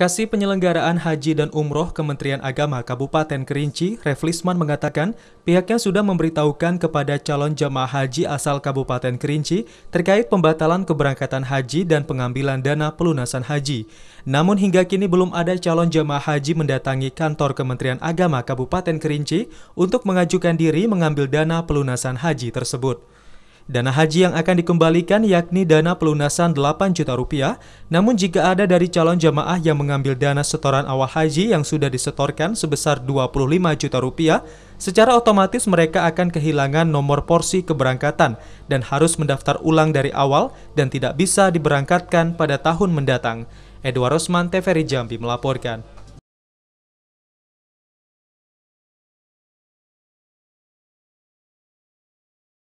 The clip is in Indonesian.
Kasih Penyelenggaraan Haji dan Umroh Kementerian Agama Kabupaten Kerinci, Reflisman mengatakan pihaknya sudah memberitahukan kepada calon jemaah haji asal Kabupaten Kerinci terkait pembatalan keberangkatan haji dan pengambilan dana pelunasan haji. Namun hingga kini belum ada calon jemaah haji mendatangi kantor Kementerian Agama Kabupaten Kerinci untuk mengajukan diri mengambil dana pelunasan haji tersebut. Dana haji yang akan dikembalikan yakni dana pelunasan 8 juta rupiah, namun jika ada dari calon jamaah yang mengambil dana setoran awal haji yang sudah disetorkan sebesar 25 juta rupiah, secara otomatis mereka akan kehilangan nomor porsi keberangkatan dan harus mendaftar ulang dari awal dan tidak bisa diberangkatkan pada tahun mendatang. Edward Rosman, TVRI Jambi melaporkan.